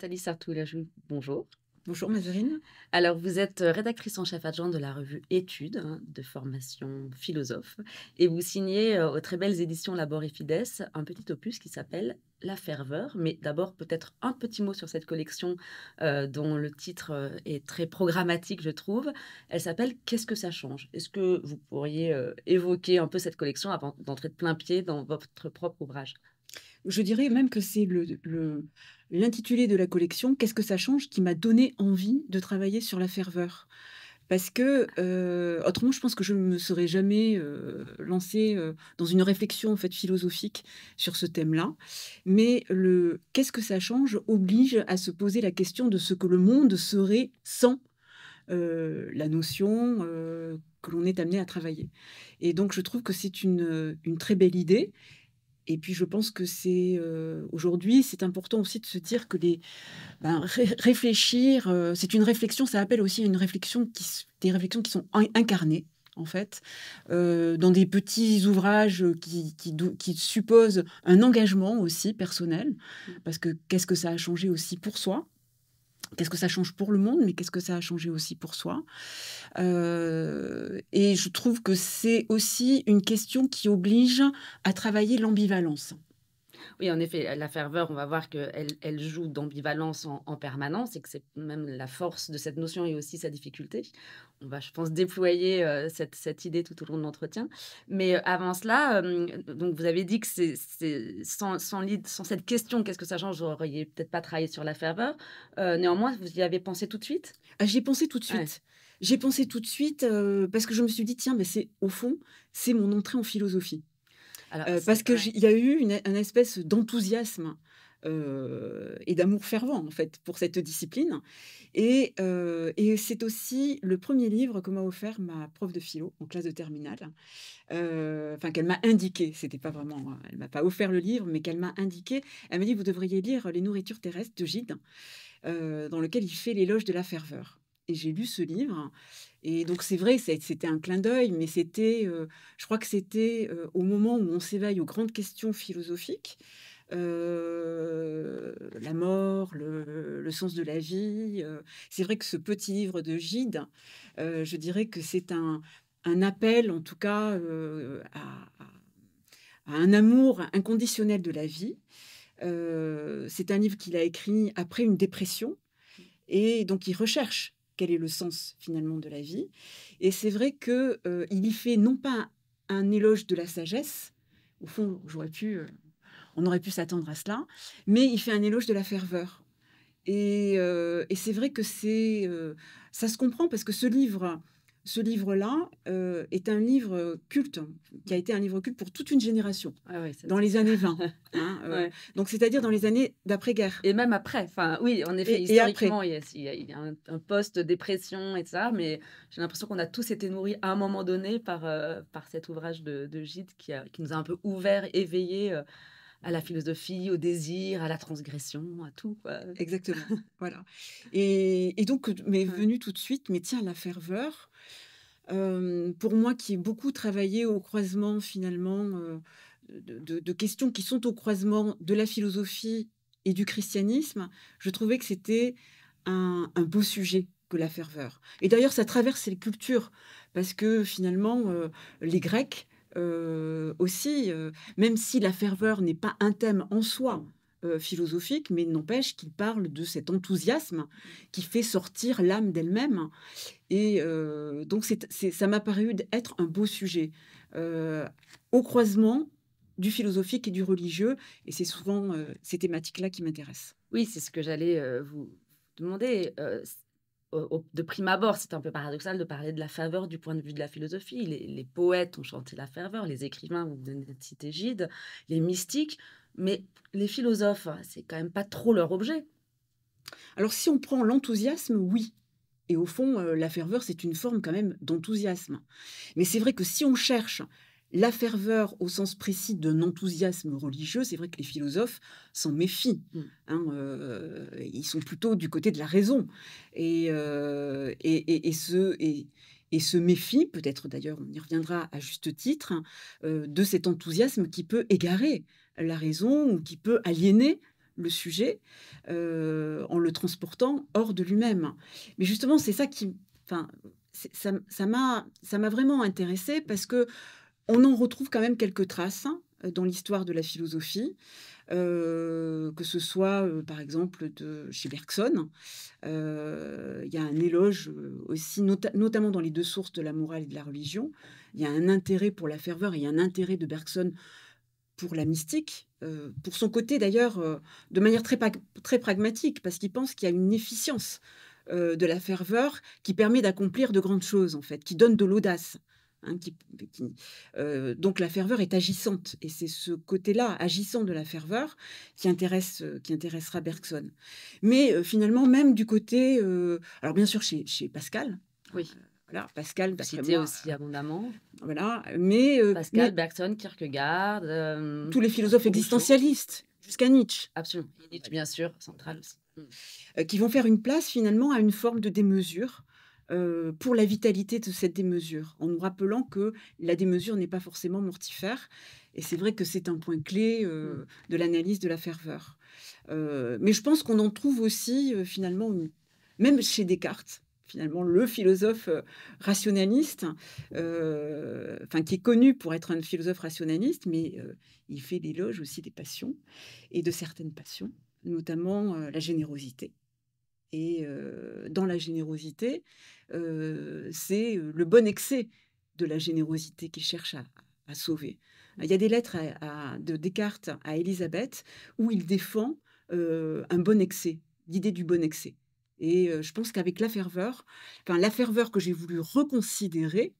Nathalie sartou bonjour. Bonjour Mazurine. Alors vous êtes euh, rédactrice en chef adjointe de la revue Études hein, de formation philosophe et vous signez euh, aux très belles éditions Labor et Fides un petit opus qui s'appelle La ferveur. Mais d'abord peut-être un petit mot sur cette collection euh, dont le titre est très programmatique je trouve. Elle s'appelle Qu'est-ce que ça change Est-ce que vous pourriez évoquer un peu cette collection avant d'entrer de plein pied dans votre propre ouvrage je dirais même que c'est le, l'intitulé de la collection, Qu'est-ce que ça change, qui m'a donné envie de travailler sur la ferveur. Parce que, euh, autrement, je pense que je ne me serais jamais euh, lancée euh, dans une réflexion en fait, philosophique sur ce thème-là. Mais le Qu'est-ce que ça change oblige à se poser la question de ce que le monde serait sans la notion que l'on est amené à travailler. Et donc, je trouve que c'est une, une, très belle idée et puis, je pense que c'est euh, aujourd'hui, c'est important aussi de se dire que les ben, réfléchir, euh, c'est une réflexion. Ça appelle aussi une réflexion qui des réflexions qui sont incarnées en fait, euh, dans des petits ouvrages qui, qui, qui, supposent un engagement aussi personnel, mmh. parce que qu'est-ce que ça a changé aussi pour soi Qu'est-ce que ça change pour le monde, mais qu'est-ce que ça a changé aussi pour soi euh, Et je trouve que c'est aussi une question qui oblige à travailler l'ambivalence. Oui, en effet, la ferveur, on va voir qu'elle elle joue d'ambivalence en, permanence et que c'est même la force de cette notion et aussi sa difficulté. On va, je pense, déployer euh, cette, idée tout au long de l'entretien. Mais euh, avant cela, euh, donc vous avez dit que c'est, sans, sans, cette question, qu'est-ce que ça change, vous n'auriez peut-être pas travaillé sur la ferveur. néanmoins, vous y avez pensé tout de suite ah, J'y ai pensé tout de suite. J'y J'ai pensé tout de suite parce que je me suis dit, tiens, mais c'est au fond, c'est mon entrée en philosophie. Euh, parce qu'il y a eu une, espèce d'enthousiasme euh, et d'amour fervent en fait pour cette discipline. Euh, et, c'est aussi le premier livre que m'a offert ma prof de philo en classe de terminale, enfin qu'elle m'a indiqué. C'était pas vraiment, elle m'a pas offert le livre, mais qu'elle m'a indiqué. Elle m'a dit vous devriez lire Les nourritures terrestres de Gide, dans lequel il fait l'éloge de la ferveur. Et j'ai lu ce livre et donc c'est vrai, c'était un clin d'œil, mais c'était, euh, je crois que c'était euh, au moment où on s'éveille aux grandes questions philosophiques, euh, la mort, le, sens de la vie. c'est vrai que ce petit livre de Gide, je dirais que c'est un, appel, en tout cas, à, un amour inconditionnel de la vie. c'est un livre qu'il a écrit après une dépression, mmh. et donc il recherche quel est le sens finalement de la vie. Et c'est vrai que euh, y fait non pas un, éloge de la sagesse, au fond, j'aurais pu, euh, on aurait pu s'attendre à cela, mais il fait un éloge de la ferveur. Et, euh, et c'est vrai que c'est, ça se comprend parce que ce livre ce livre-là euh, est un livre culte, qui a été un livre culte pour toute une génération, ah dans les années 20. Hein, euh, donc, c'est-à-dire dans les années d'après-guerre. Et même après. Enfin, oui, en effet, historiquement, il, y a, un, post-dépression et ça, mais j'ai l'impression qu'on a tous été nourris à un moment donné par, euh, par cet ouvrage de, Gide qui, nous a un peu ouvert, éveillé à la philosophie, au désir, à la transgression, à tout. Quoi. Exactement. voilà. Et, donc, mais venu tout de suite, mais tiens, la ferveur, pour moi qui ai beaucoup travaillé au croisement finalement de, questions qui sont au croisement de la philosophie et du christianisme, je trouvais que c'était un, beau sujet que la ferveur. Et d'ailleurs, ça traverse les cultures, parce que finalement, les Grecs aussi, même si la ferveur n'est pas un thème en soi, euh, philosophique, mais n'empêche qu'il parle de cet enthousiasme qui fait sortir l'âme d'elle-même. Et euh, donc, c'est ça m'a paru être un beau sujet. Euh, au croisement du philosophique et du religieux, et c'est souvent ces thématiques-là qui m'intéressent. Oui, c'est ce que j'allais vous demander de prime abord, c'est un peu paradoxal de parler de la faveur du point de vue de la philosophie. Les, poètes ont chanté la ferveur, les écrivains, vous venez de citer Gide, les mystiques mais les philosophes, c'est quand même pas trop leur objet. Alors si on prend l'enthousiasme, oui. Et au fond, euh, la ferveur, c'est une forme quand même d'enthousiasme. Mais c'est vrai que si on cherche la ferveur au sens précis d'un enthousiasme religieux, c'est vrai que les philosophes s'en méfient. Mm. Hein, euh, ils sont plutôt du côté de la raison et, euh, et, ce, se méfient, peut-être d'ailleurs on y reviendra à juste titre, hein, de cet enthousiasme qui peut égarer la raison ou qui peut aliéner le sujet euh, en le transportant hors de lui-même. Mais justement, c'est ça qui, enfin, ça m'a, ça m'a vraiment intéressé parce que on en retrouve quand même quelques traces hein, dans l'histoire de la philosophie. Euh, que ce soit euh, par exemple de, chez Bergson. Il y a un éloge aussi, notamment dans les deux sources de la morale et de la religion. Il y a un intérêt pour la ferveur et un intérêt de Bergson pour la mystique, euh, pour son côté d'ailleurs, euh, de manière très, très pragmatique, parce qu'il pense qu'il y a une efficience euh, de la ferveur qui permet d'accomplir de grandes choses, en fait, qui donne de l'audace. Hein, qui, donc la ferveur est agissante, et c'est ce côté-là, agissant de la ferveur, qui, intéresse, qui intéressera Bergson. Mais finalement, même du côté... alors bien sûr, chez, chez Pascal, oui. Voilà, Pascal, cité aussi abondamment. Voilà, mais euh, Pascal, Bergson, Kierkegaard, euh, tous les philosophes existentialistes jusqu'à Nietzsche. Absolument, Nietzsche bien sûr, central aussi. Mm. Euh, qui vont faire une place finalement à une forme de démesure pour la vitalité de cette démesure, en nous rappelant que la démesure n'est pas forcément mortifère. Et c'est vrai que c'est un point clé mm. de l'analyse de la ferveur. mais je pense qu'on en trouve aussi finalement, même chez Descartes, finalement le philosophe euh, rationaliste, euh, enfin qui est connu pour être un philosophe rationaliste, mais euh, il fait l'éloge aussi des passions et de certaines passions, notamment la générosité. Et dans la générosité, c'est le bon excès de la générosité qu'il cherche à, sauver. Il y a des lettres de Descartes à Élisabeth où il défend un bon excès, l'idée du bon excès. Et je pense qu'avec la ferveur, enfin, la ferveur que j'ai voulu reconsidérer,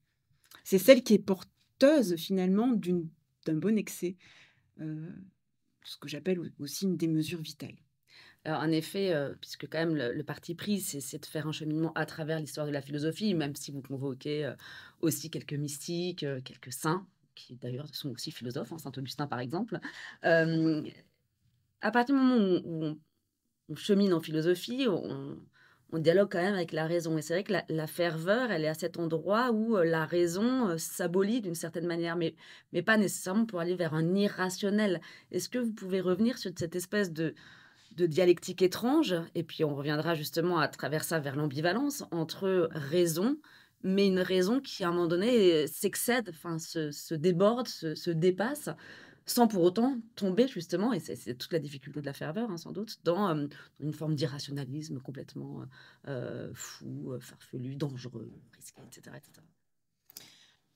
c'est celle qui est porteuse finalement d'un bon excès, ce que j'appelle aussi une démesure vitale. Alors, en effet, puisque quand même le, parti pris, c'est de faire un cheminement à travers l'histoire de la philosophie, même si vous convoquez aussi quelques mystiques, quelques saints, qui d'ailleurs sont aussi philosophes, hein, Saint Augustin par exemple. à partir du moment où on on chemine en philosophie, on, dialogue quand même avec la raison. Et c'est vrai que la, ferveur, elle est à cet endroit où euh, la raison euh, s'abolit d'une certaine manière, mais, mais pas nécessairement pour aller vers un irrationnel. Est-ce que vous pouvez revenir sur cette espèce de, de dialectique étrange, et puis on reviendra justement à travers ça vers l'ambivalence, entre raison, mais une raison qui à un moment donné s'excède, enfin se, déborde, se, se dépasse sans pour autant tomber justement, et c'est toute la difficulté de la ferveur hein, sans doute, dans une forme d'irrationalisme complètement fou, farfelu, dangereux, risqué, etc.,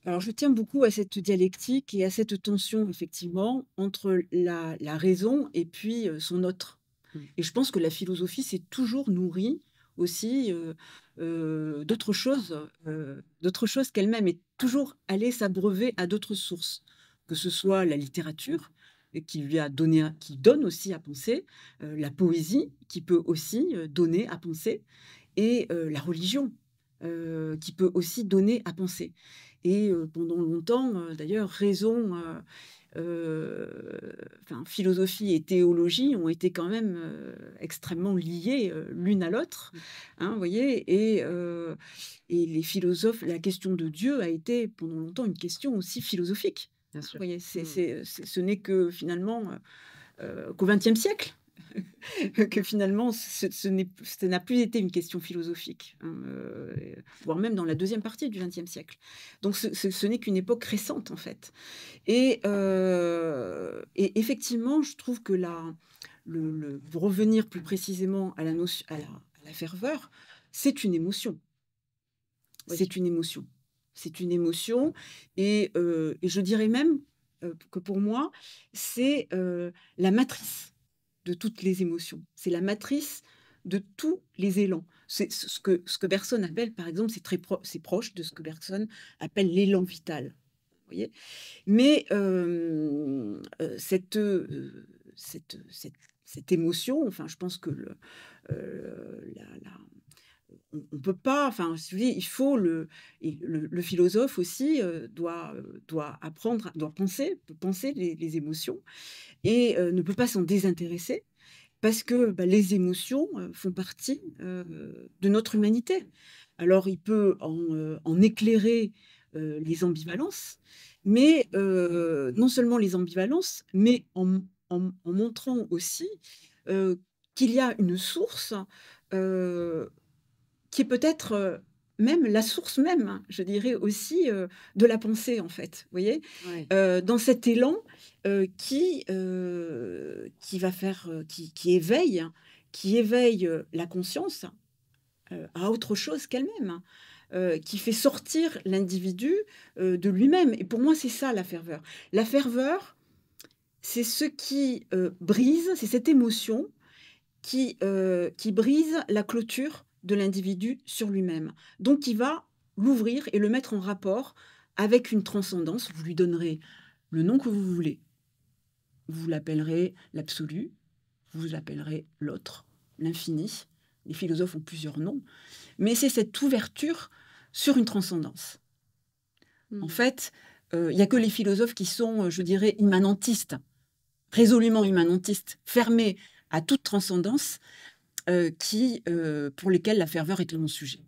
Alors je tiens beaucoup à cette dialectique et à cette tension effectivement entre la, raison et puis son autre. Mmh. Et je pense que la philosophie s'est toujours nourrie aussi d'autres choses, d'autres choses qu'elle-même, et toujours allée s'abreuver à d'autres sources que ce soit la littérature euh, qui lui a donné, qui donne aussi à penser, euh, la poésie qui peut aussi donner à penser, et la religion qui peut aussi donner à penser. Et pendant longtemps, euh, d'ailleurs, raison, enfin, philosophie et théologie ont été quand même extrêmement liées l'une à l'autre, mmh. hein, voyez. Et, et les philosophes, la question de Dieu a été pendant longtemps une question aussi philosophique. Bien sûr. Vous mmh. ce n'est que finalement euh, euh, qu'au XXe siècle que finalement, ce, n'a plus été une question philosophique, hein, euh, voire même dans la deuxième partie du XXe siècle. Donc ce, n'est qu'une époque récente, en fait. Et, effectivement, je trouve que là, revenir plus précisément à la, à la, ferveur, c'est une émotion. C'est une émotion c'est une émotion. Et, euh, je dirais même euh, que pour moi, c'est euh, la matrice de toutes les émotions. C'est la matrice de tous les élans. C'est ce que, ce que Bergson appelle, par exemple, c'est très proche de ce que Bergson appelle l'élan vital. voyez Mais cette, cette, émotion, enfin, je pense que la, on peut pas, enfin, il faut le, le, philosophe aussi euh, doit, euh, doit apprendre, doit penser, penser les, émotions et euh, ne peut pas s'en désintéresser parce que bah, les émotions font partie de notre humanité. Alors, il peut en, éclairer les ambivalences, mais non seulement les ambivalences, mais en, montrant aussi qu'il y a une source qui est peut-être euh, même la source même, hein, je dirais aussi, euh, de la pensée, en fait, vous voyez, euh, dans cet élan qui, va faire, qui, éveille, qui éveille la conscience à autre chose qu'elle-même. Hein, qui fait sortir l'individu de lui-même. Et pour moi, c'est ça la ferveur. La ferveur, c'est ce qui brise, c'est cette émotion qui, qui brise la clôture de l'individu sur lui-même. Donc il va l'ouvrir et le mettre en rapport avec une transcendance. Vous lui donnerez le nom que vous voulez. Vous l'appellerez l'absolu, vous l'appellerez l'autre, l'infini. Les philosophes ont plusieurs noms. Mais c'est cette ouverture sur une transcendance. En hmm. fait, euh, il n'y a que les philosophes qui sont, euh, je dirais, immanentistes, résolument immanentistes, fermés à toute transcendance, euh, qui, euh, pour lesquels la ferveur le mon sujet.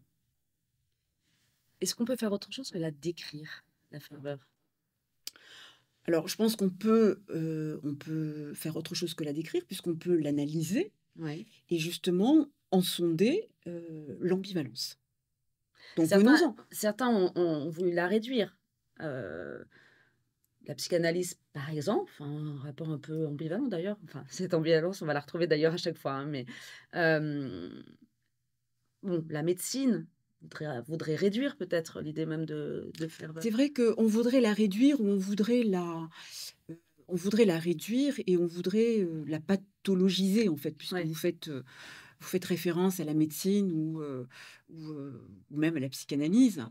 Est-ce qu'on peut faire autre chose que la décrire, la ferveur alors, je pense qu'on peut, euh, on peut faire autre chose que la décrire, puisqu'on peut l'analyser et justement en sonder l'ambivalence. Donc, certains, certains ont, voulu la réduire la psychanalyse, par exemple, un rapport un peu ambivalent d'ailleurs, enfin, cette ambivalence, on va la retrouver d'ailleurs à chaque fois, hein, mais bon, la médecine voudrait, réduire peut-être l'idée même de, faire. C'est vrai qu'on voudrait la réduire ou on voudrait la, on voudrait la réduire et on voudrait la pathologiser en fait, puisque vous faites vous faites référence à la médecine ou, euh, euh, même à la psychanalyse.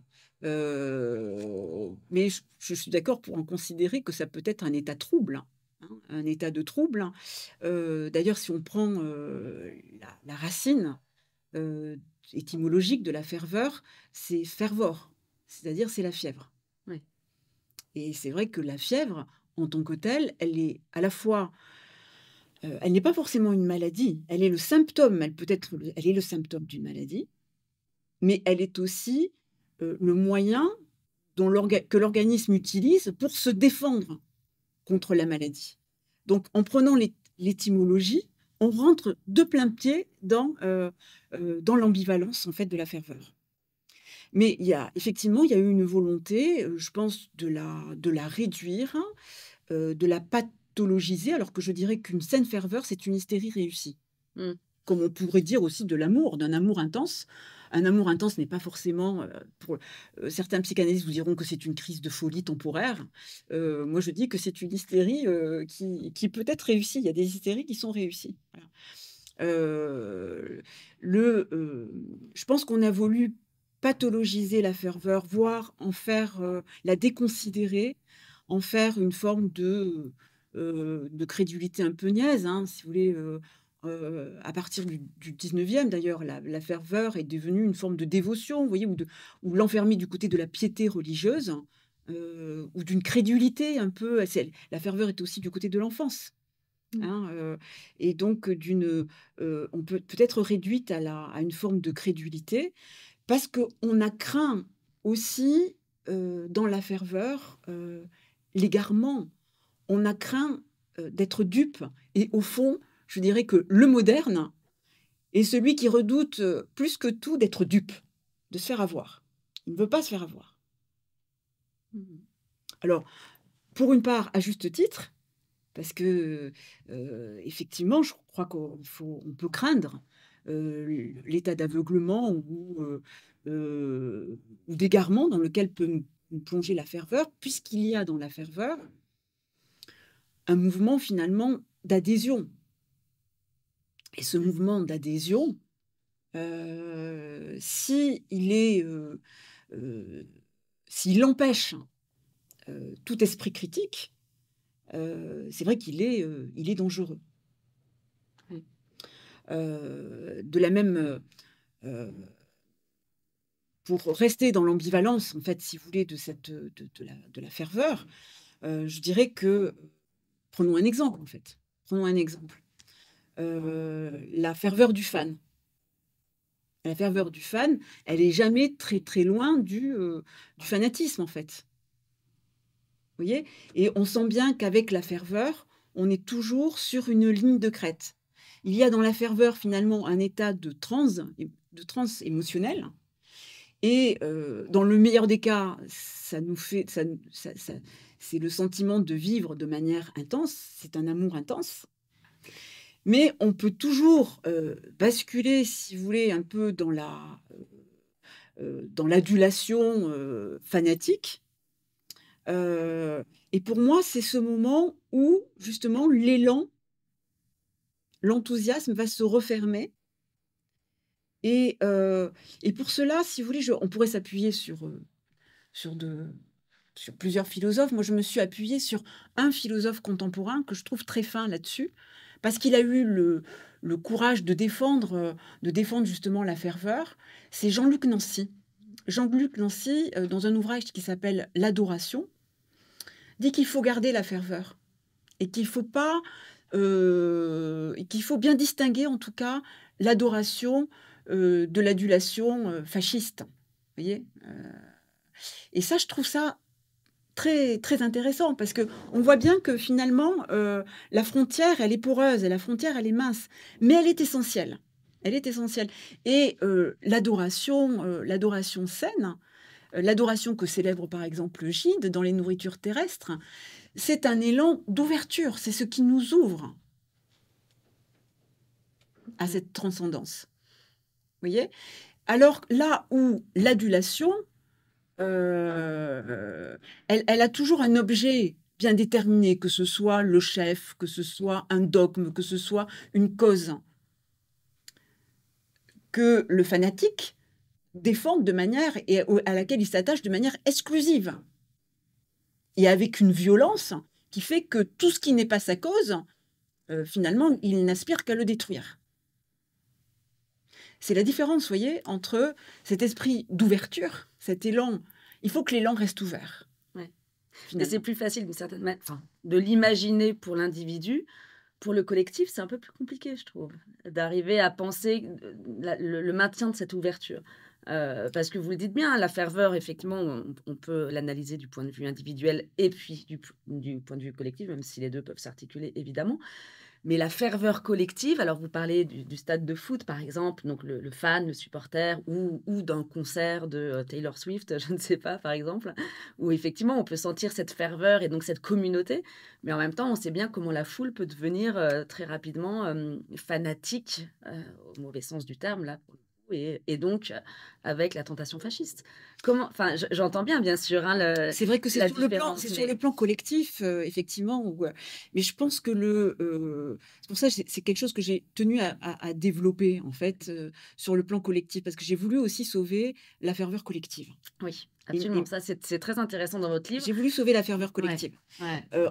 Euh, mais je, suis d'accord pour en considérer que ça peut être un état trouble, hein, un état de trouble. D'ailleurs, si on prend la, racine étymologique de la ferveur, c'est fervor, c'est-à-dire c'est la fièvre. Et c'est vrai que la fièvre, en tant que telle, elle est à la fois euh, elle n'est pas forcément une maladie, elle est le symptôme, elle peut être, elle est le symptôme d'une maladie, mais elle est aussi euh, le moyen dont que l'organisme utilise pour se défendre contre la maladie. Donc, en prenant l'étymologie, on rentre de plein pied dans, euh, dans l'ambivalence en fait de la ferveur. Mais il y a effectivement, il y a eu une volonté, je pense, de la, de la réduire, hein, de la alors que je dirais qu'une saine ferveur, c'est une hystérie réussie. Mmh. Comme on pourrait dire aussi de l'amour, d'un amour intense. Un amour intense n'est pas forcément. Euh, pour, euh, certains psychanalystes vous diront que c'est une crise de folie temporaire. Euh, moi, je dis que c'est une hystérie qui, qui, peut être réussie. Il y a des hystéries qui sont réussies. le, je pense qu'on a voulu pathologiser la ferveur, voire en faire la déconsidérer, en faire une forme de euh, de crédulité un peu niaise, hein, si vous voulez. Euh, euh, à partir du, du 19e d'ailleurs, la, ferveur est devenue une forme de dévotion, vous voyez, ou, l'enfermée du côté de la piété religieuse, ou d'une crédulité un peu. La ferveur est aussi du côté de l'enfance. Mmh. Hein, et donc, d'une, on peut peut-être réduite à, à une forme de crédulité, parce qu'on a craint aussi, dans la ferveur, l'égarement on a craint euh, d'être dupe. Et au fond, je dirais que le moderne est celui qui redoute euh, plus que tout d'être dupe, de se faire avoir. Il ne veut pas se faire avoir. Mm-hmm. Alors, pour une part, à juste titre, parce que euh, effectivement, je crois qu'on on peut craindre l'état d'aveuglement ou, ou d'égarement dans lequel peut nous plonger la ferveur, puisqu'il y a dans la ferveur un mouvement finalement d'adhésion. Et ce mouvement d'adhésion, euh, si il est, euh, euh, s'il empêche hein, tout esprit critique, c'est vrai qu'il est, dangereux. de la même, pour rester dans l'ambivalence, en fait, si vous voulez, de la, ferveur, je dirais que Prenons un exemple, en fait. Prenons un exemple. Euh, la ferveur du fan. La ferveur du fan, elle n'est jamais très très loin euh, du, fanatisme en fait. Vous voyez Et on sent bien qu'avec la ferveur, on est toujours sur une ligne de crête. Il y a dans la ferveur finalement un état de transe, de transe émotionnelle. Et euh, dans le meilleur des cas, ça nous fait, ça, ça, c'est le sentiment de vivre de manière intense, c'est un amour intense. Mais on peut toujours euh, basculer, si vous voulez, un peu dans la euh, euh, dans l'adulation fanatique. et pour moi, c'est ce moment où justement l'élan, l'enthousiasme va se refermer. Et, pour cela, si vous voulez, on pourrait s'appuyer sur, sur de, sur plusieurs philosophes. Moi, je me suis appuyée sur un philosophe contemporain que je trouve très fin là-dessus, parce qu'il a eu le, courage de défendre, euh, de défendre justement la ferveur. C'est Jean-Luc Nancy. Jean-Luc Nancy, euh, dans un ouvrage qui s'appelle L'adoration, dit qu'il faut garder la ferveur et qu'il faut pas, euh, qu'il faut bien distinguer en tout cas l'adoration de l'adulation fasciste. Vous voyez Et ça, je trouve ça très, très intéressant parce que on voit bien que finalement, euh, la frontière, elle est poreuse et la frontière, elle est mince, mais elle est essentielle. Elle est essentielle. Et euh, l'adoration, euh, l'adoration saine, l'adoration que célèbre par exemple Gide dans les nourritures terrestres, c'est un élan d'ouverture, c'est ce qui nous ouvre à cette transcendance. Vous voyez Alors là où l'adulation, euh, elle, a toujours un objet bien déterminé, que ce soit le chef, que ce soit un dogme, que ce soit une cause, que le fanatique défende de manière et à laquelle il s'attache de manière exclusive et avec une violence qui fait que tout ce qui n'est pas sa cause, euh, finalement, il n'aspire qu'à le détruire. C'est la différence, voyez, entre cet esprit d'ouverture, cet élan. Il faut que l'élan reste ouvert. Ouais. C'est plus facile d'une certaine manière, de l'imaginer pour l'individu. Pour le collectif, c'est un peu plus compliqué, je trouve, d'arriver à penser euh, le, maintien de cette ouverture. Euh, parce que vous le dites bien, la ferveur, effectivement, on, peut l'analyser du point de vue individuel et puis du, point de vue collectif, même si les deux peuvent s'articuler, évidemment mais la ferveur collective, alors vous parlez du, stade de foot par exemple, donc le, fan, le supporter, ou, d'un concert de euh, Taylor Swift, je ne sais pas par exemple, où effectivement on peut sentir cette ferveur et donc cette communauté, mais en même temps on sait bien comment la foule peut devenir euh, très rapidement euh, fanatique, au mauvais sens du terme là et, donc euh, avec la tentation fasciste. Comment Enfin, j'entends bien, bien sûr. Hein, c'est vrai que c'est sur, le plan, collectif les plans collectifs, effectivement. Euh, mais je pense que le, euh, c'est pour ça, c'est quelque chose que j'ai tenu à, développer en fait sur le plan collectif, parce que j'ai voulu aussi sauver la ferveur collective. Oui. Absolument, ça c'est très intéressant dans votre livre. J'ai voulu sauver la ferveur collective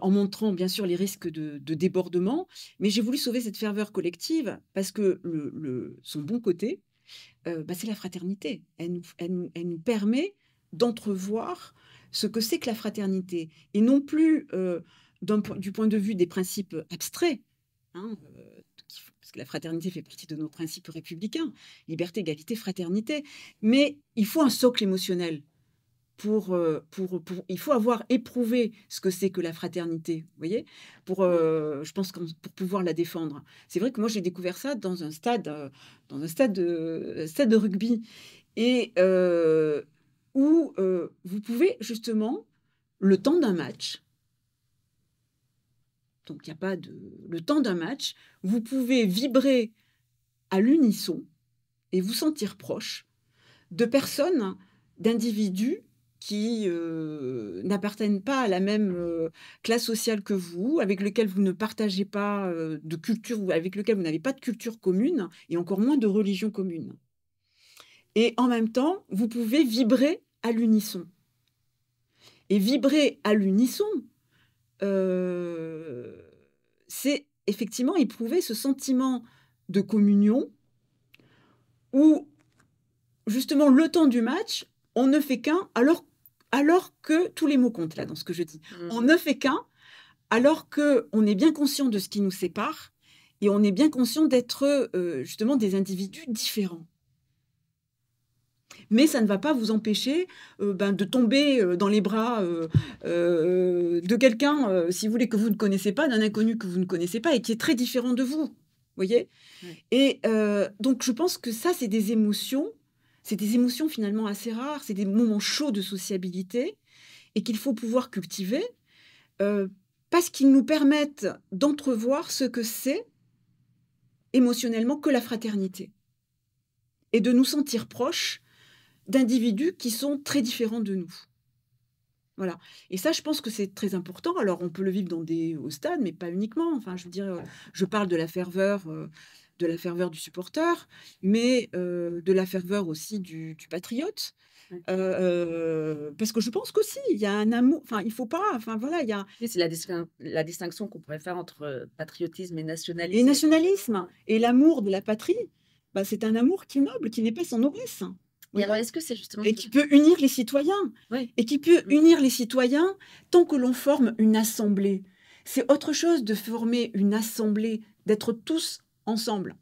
en montrant bien sûr les risques de, débordement, mais j'ai voulu sauver cette ferveur collective parce que le, son bon côté, euh, bah, c'est la fraternité. Elle nous, permet d'entrevoir ce que c'est que la fraternité, et non plus euh, du point de vue des principes abstraits, hein, euh, parce que la fraternité fait partie de nos principes républicains, liberté, égalité, fraternité, mais il faut un socle émotionnel euh, pour, pour, il faut avoir éprouvé ce que c'est que la fraternité, vous voyez, pour, euh, je pense, pour pouvoir la défendre. C'est vrai que moi, j'ai découvert ça dans un stade, euh, dans un stade de, stade de rugby, et où vous pouvez justement, le temps d'un match, donc il n'y a pas de... Le temps d'un match, vous pouvez vibrer à l'unisson et vous sentir proche de personnes, d'individus qui n'appartiennent pas à la même classe sociale que vous, avec lequel vous ne partagez pas de culture, avec lequel vous n'avez pas de culture commune et encore moins de religion commune. Et en même temps, vous pouvez vibrer à l'unisson. Et vibrer à l'unisson, c'est effectivement éprouver ce sentiment de communion où, justement, le temps du match, on ne fait qu'un alors alors que tous les mots comptent là dans ce que je dis. Mmh. En On ne fait qu'un, alors que on est bien conscient de ce qui nous sépare et on est bien conscient d'être euh, justement des individus différents. Mais ça ne va pas vous empêcher euh, ben, de tomber euh, dans les bras de quelqu'un, si vous voulez, que vous ne connaissez pas, d'un inconnu que vous ne connaissez pas et qui est très différent de vous. Voyez Et donc, je pense que ça, c'est des émotions c'est des émotions finalement assez rares, c'est des moments chauds de sociabilité et qu'il faut pouvoir cultiver euh, parce qu'ils nous permettent d'entrevoir ce que c'est émotionnellement que la fraternité et de nous sentir proches d'individus qui sont très différents de nous. Voilà. Et ça, je pense que c'est très important. Alors, on peut le vivre dans des, au stade, mais pas uniquement. Enfin, je veux dire, je parle de la ferveur euh, de la ferveur du supporter, mais euh, de la ferveur aussi du, patriote. Euh, euh, parce que je pense qu'aussi, il y a un amour, enfin, il faut pas, enfin, voilà, il y a... C'est la, distinction qu'on pourrait faire entre patriotisme et nationalisme. Et nationalisme, et l'amour de la patrie, bah, c'est un amour qui est noble, qui n'est pas sans noblesse. Et est-ce que c'est justement... Et qui peut unir les citoyens. Et qui peut mm. unir les citoyens tant que l'on forme une assemblée. C'est autre chose de former une assemblée, d'être tous ensemble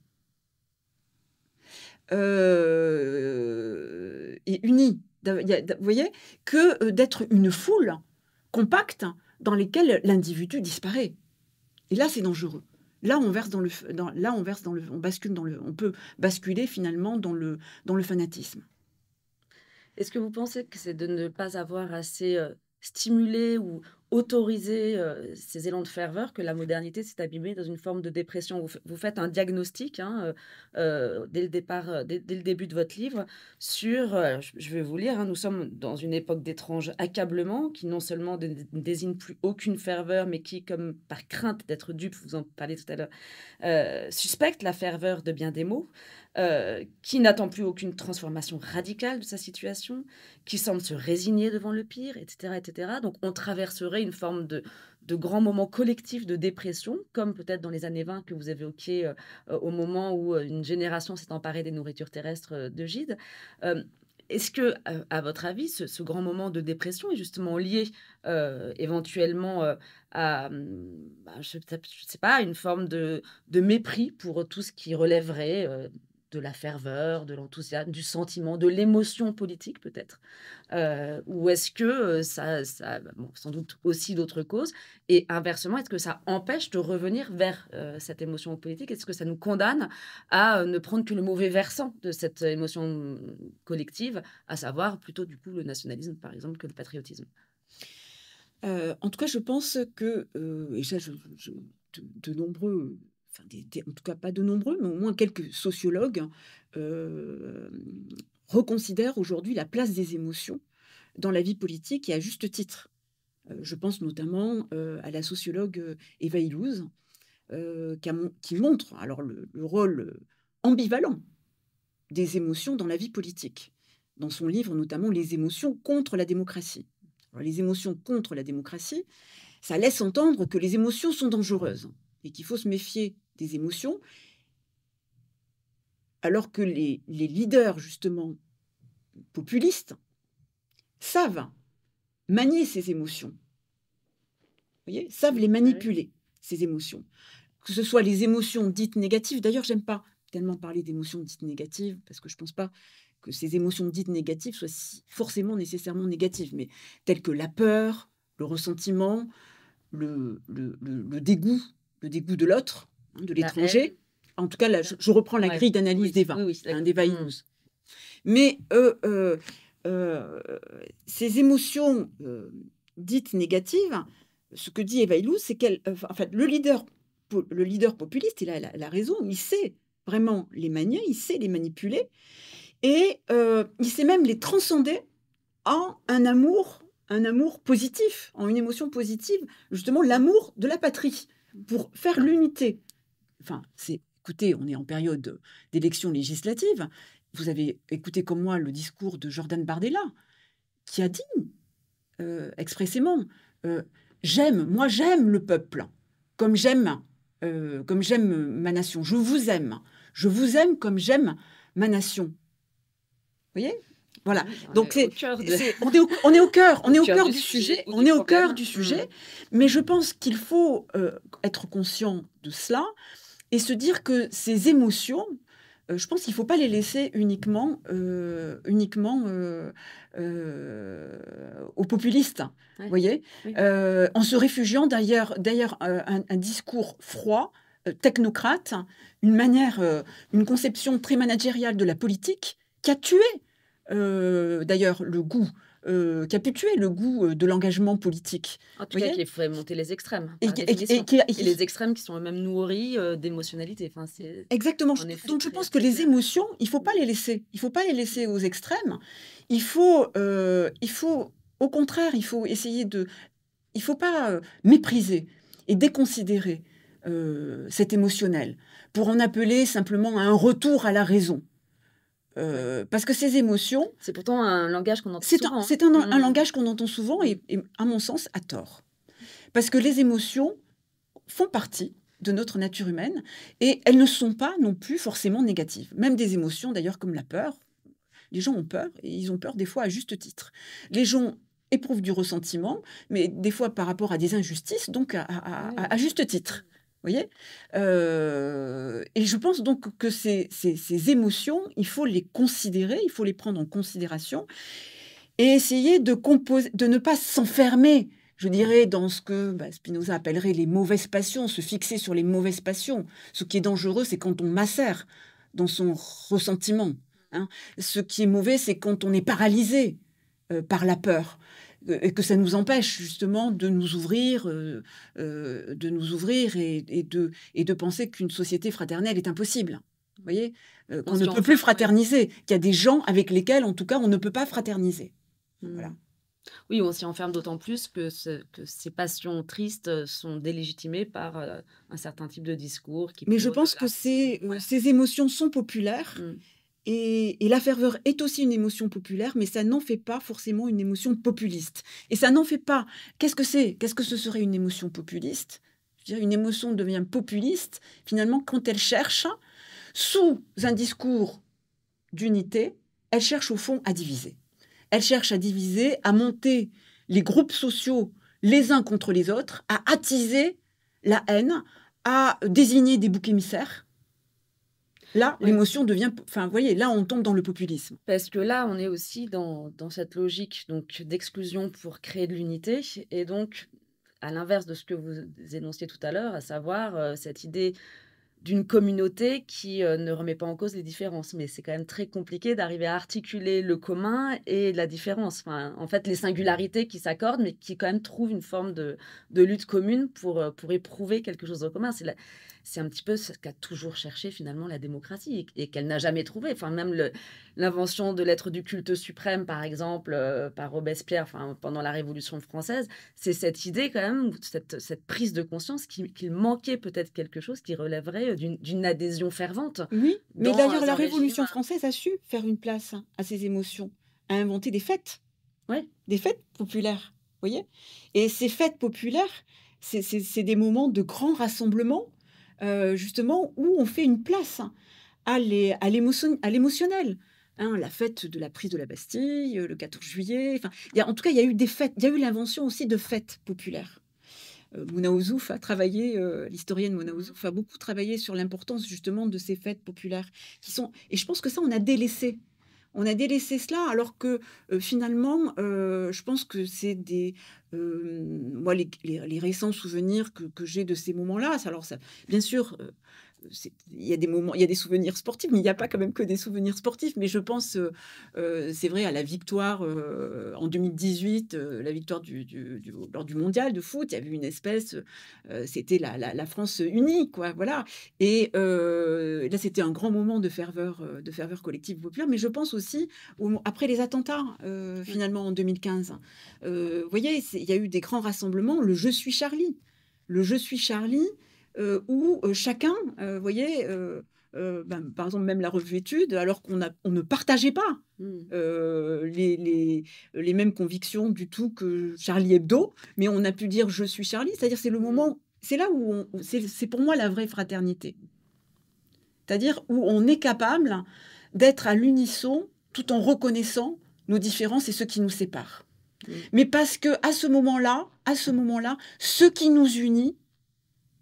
euh, et unis, vous voyez, que euh, d'être une foule compacte dans laquelle l'individu disparaît. Et là, c'est dangereux. Là, on verse dans le, dans, là, on verse dans le, on bascule dans le, on peut basculer finalement dans le, dans le fanatisme. Est-ce que vous pensez que c'est de ne pas avoir assez euh, stimulé ou Autoriser euh, ces élans de ferveur que la modernité s'est abîmée dans une forme de dépression. Vous, faites un diagnostic hein, euh, euh, dès le départ, dès, le début de votre livre sur, je, vais vous lire, hein, nous sommes dans une époque d'étrange accablement qui non seulement ne désigne plus aucune ferveur, mais qui, comme par crainte d'être dupe, vous en parlez tout à l'heure, suspecte la ferveur de bien des mots. qui n'attend plus aucune transformation radicale de sa situation, qui semble se résigner devant le pire, etc. etc. Donc on traverserait une forme de, de grands moments collectifs de dépression, comme peut-être dans les années 20 que vous évoquiez euh, euh, au moment où euh, une génération s'est emparée des nourritures terrestres de Gide. est-ce que, à votre avis, ce, grand moment de dépression est justement lié éventuellement à, hum, bah, je sais pas, une forme de, de, mépris pour tout ce qui relèverait de la ferveur, de l'enthousiasme, du sentiment, de l'émotion politique peut-être euh, Ou est-ce que euh, ça, ça bah, sans doute aussi d'autres causes Et inversement, est-ce que ça empêche de revenir vers euh, cette émotion politique Est-ce que ça nous condamne à ne prendre que le mauvais versant de cette émotion collective, à savoir plutôt du coup le nationalisme par exemple que le patriotisme En tout cas, je pense que, et ça, de nombreux enfin, en tout cas pas de nombreux, mais au moins quelques sociologues hein, euh, reconsidèrent aujourd'hui la place des émotions dans la vie politique et à juste titre. Euh, je pense notamment euh, à la sociologue Eva Illouz, qui, montre alors le, rôle ambivalent des émotions dans la vie politique, dans son livre notamment Les émotions contre la démocratie. les émotions contre la démocratie, ça laisse entendre que les émotions sont dangereuses et qu'il faut se méfier des émotions, alors que les, leaders, justement, populistes, savent manier ces émotions, voyez, savent les manipuler, ces émotions. Que ce soit les émotions dites négatives, d'ailleurs, j'aime pas tellement parler d'émotions dites négatives, parce que je ne pense pas que ces émotions dites négatives soient forcément nécessairement négatives, mais telles que la peur, le ressentiment, le dégoût, le dégoût de l'autre, hein, de l'étranger. En tout cas, là, je, reprends la grille d'analyse des oui, Mais ces émotions euh, dites négatives, ce que dit Eva c'est qu'elle, euh, en fait, le leader, le leader populiste, il a, la raison, il sait vraiment les manier, il sait les manipuler, et euh, il sait même les transcender en un amour, un amour positif, en une émotion positive, justement l'amour de la patrie pour faire l'unité. Enfin, c'est, écoutez, on est en période d'élection législative. Vous avez écouté comme moi le discours de Jordan Bardella, qui a dit euh, expressément euh, J'aime, moi j'aime le peuple, comme j'aime, euh, comme j'aime ma nation. Je vous aime, je vous aime comme j'aime ma nation. voyez voilà. On Donc est on, est au, on, cœur, on est au cœur, du, sujet, on est au cœur du sujet. Mmh. Mais je pense qu'il faut euh, être conscient de cela et se dire que ces émotions, euh, je pense qu'il ne faut pas les laisser uniquement, euh, aux populistes, vous voyez, en se réfugiant d'ailleurs un, un discours froid technocrate, une manière, une conception très managériale de la politique qui a tué euh, d'ailleurs, le goût qui euh, a pu tuer le goût euh, de l'engagement politique. En tout cas, qui fait monter les extrêmes. Et, les extrêmes qui sont eux-mêmes nourris d'émotionnalité. Enfin, Exactement. Donc je pense que les émotions, il ne faut pas les laisser. Il ne faut pas les laisser aux extrêmes. Il faut, il faut, au contraire, il faut essayer de... Il ne faut pas mépriser et déconsidérer cet émotionnel pour en appeler simplement à un retour à la raison. Euh, parce que ces émotions. C'est pourtant un langage qu'on entend souvent. C'est un, hein. mm. langage qu'on entend souvent et, à mon sens, à tort. Parce que les émotions font partie de notre nature humaine et elles ne sont pas non plus forcément négatives. Même des émotions, d'ailleurs, comme la peur. Les gens ont peur et ils ont peur des fois à juste titre. Les gens éprouvent du ressentiment, mais des fois par rapport à des injustices, donc à juste titre voyez euh, Et je pense donc que ces, émotions, il faut les considérer, il faut les prendre en considération et essayer de, de ne pas s'enfermer, je dirais, dans ce que bah, Spinoza appellerait les mauvaises passions, se fixer sur les mauvaises passions. Ce qui est dangereux, c'est quand on macère dans son ressentiment. Hein. Ce qui est mauvais, c'est quand on est paralysé euh, par la peur et que ça nous empêche justement de nous ouvrir, euh, euh, de nous ouvrir et, de, et de penser qu'une société fraternelle est impossible. Vous voyez, On euh, qu'on ne peut plus fraterniser, qu'il y a des gens avec lesquels, en tout cas, on ne peut pas fraterniser. Mmh. Oui, on s'y enferme d'autant plus que, que, ces passions tristes sont délégitimées par un certain type de discours. Qui Mais je pense que ces, ces émotions sont populaires. Mmh. Et, la ferveur est aussi une émotion populaire, mais ça n'en fait pas forcément une émotion populiste. Et ça n'en fait pas. Qu'est-ce que c'est Qu'est-ce que ce serait une émotion populiste Je veux Une émotion devient populiste, finalement, quand elle cherche, sous un discours d'unité, elle cherche au fond à diviser. Elle cherche à diviser, à monter les groupes sociaux les uns contre les autres, à attiser la haine, à désigner des boucs émissaires Là, l'émotion devient. Enfin, vous voyez, là, on tombe dans le populisme. Parce que là, on est aussi dans, cette logique donc d'exclusion pour créer de l'unité. Et donc, à l'inverse de ce que vous énonciez tout à l'heure, à savoir euh, cette idée d'une communauté qui euh, ne remet pas en cause les différences. Mais c'est quand même très compliqué d'arriver à articuler le commun et la différence. Enfin, en fait, les singularités qui s'accordent, mais qui quand même trouvent une forme de, lutte commune pour, euh, pour éprouver quelque chose de commun. C'est la, c'est un petit peu ce qu'a toujours cherché finalement la démocratie et, qu'elle n'a jamais trouvé. Enfin, même l'invention de l'être du culte suprême, par exemple, euh, par Robespierre enfin, pendant la Révolution française, c'est cette idée quand même, cette, prise de conscience qu'il manquait peut-être quelque chose qui relèverait euh, d'une adhésion fervente. Oui, mais d'ailleurs euh, la Révolution française a su faire une place hein, à ces émotions, à inventer des fêtes. Ouais. Des fêtes populaires, voyez Et ces fêtes populaires, c'est des moments de grand rassemblement euh, justement, où on fait une place à l'émotionnel. Hein, la fête de la prise de la Bastille, euh, le 14 juillet. en tout cas, il y a eu des fêtes. Il y a eu l'invention aussi de fêtes populaires. Euh, Mouna a travaillé, l'historienne Mouna Ouzouf a beaucoup travaillé sur l'importance justement de ces fêtes populaires qui sont. Et je pense que ça, on a délaissé on a délaissé cela alors que euh, finalement, euh, je pense que c'est des... Euh, moi, les, récents souvenirs que, que j'ai de ces moments-là, alors ça, bien sûr, il y a des moments, il y a des souvenirs sportifs, mais il n'y a pas quand même que des souvenirs sportifs. Mais je pense, euh, euh, c'est vrai, à la victoire euh, en 2018, la victoire du, lors du mondial de foot, il y avait une espèce, c'était la, France unie, quoi, voilà. Et là, c'était un grand moment de ferveur, de ferveur collective populaire. Mais je pense aussi après les attentats, finalement en 2015. vous voyez, il y a eu des grands rassemblements. Le Je suis Charlie, le Je suis Charlie. Euh, où euh, chacun, vous euh, voyez, ben, par exemple même la revue étude alors qu'on ne partageait pas mmh. les, mêmes convictions du tout que Charlie Hebdo, mais on a pu dire je suis Charlie, c'est-à-dire c'est le mmh. moment, c'est là où, c'est, pour moi la vraie fraternité, c'est-à-dire où on est capable d'être à l'unisson tout en reconnaissant nos différences et ce qui nous sépare. Mmh. Mais parce que à ce moment-là, à ce moment-là, ce qui nous unit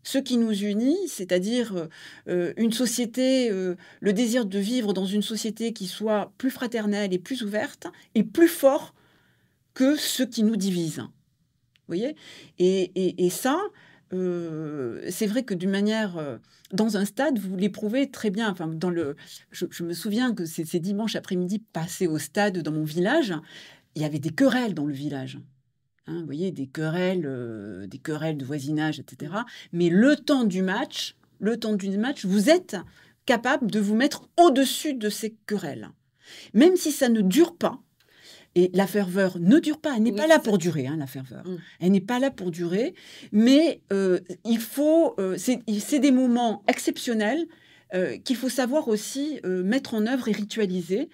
ce qui nous unit, c'est-à-dire euh, euh, une société, euh, le désir de vivre dans une société qui soit plus fraternelle et plus ouverte, et plus fort que ce qui nous divise. Vous voyez et, ça, c'est vrai que d'une manière, dans un stade, vous l'éprouvez très bien. Enfin, dans le, je, me souviens que c'est ces dimanches après-midi passés au stade dans mon village, il y avait des querelles dans le village. Hein, vous voyez, des querelles, euh, des querelles de voisinage, etc. Mmh. Mais le temps du match, le temps du match, vous êtes capable de vous mettre au-dessus de ces querelles. Même si ça ne dure pas, et la ferveur ne dure pas, elle n'est pas là pour durer, hein, la ferveur. Mmh. Elle n'est pas là pour durer, mais euh, il faut, euh, c'est des moments exceptionnels qu'il faut savoir aussi mettre en œuvre et ritualiser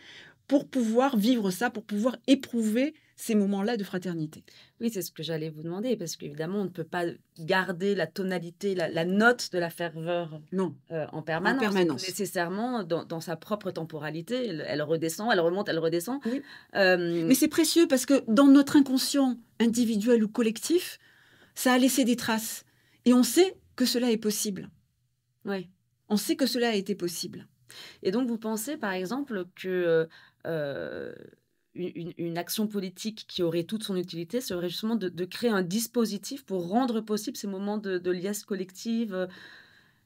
pour pouvoir vivre ça, pour pouvoir éprouver ces moments-là de fraternité. Oui, c'est ce que j'allais vous demander, parce qu'évidemment, on ne peut pas garder la tonalité, la, note de la ferveur non. Euh, en, permanence. Nécessairement, dans, sa propre temporalité, elle, redescend, elle remonte, elle redescend. Oui. Euh, Mais c'est précieux, parce que dans notre inconscient individuel ou collectif, ça a laissé des traces. Et on sait que cela est possible. Oui. On sait que cela a été possible. Et donc, vous pensez, par exemple, que... Euh, une, action politique qui aurait toute son utilité serait justement de, créer un dispositif pour rendre possible ces moments de, de liesse collective. Euh.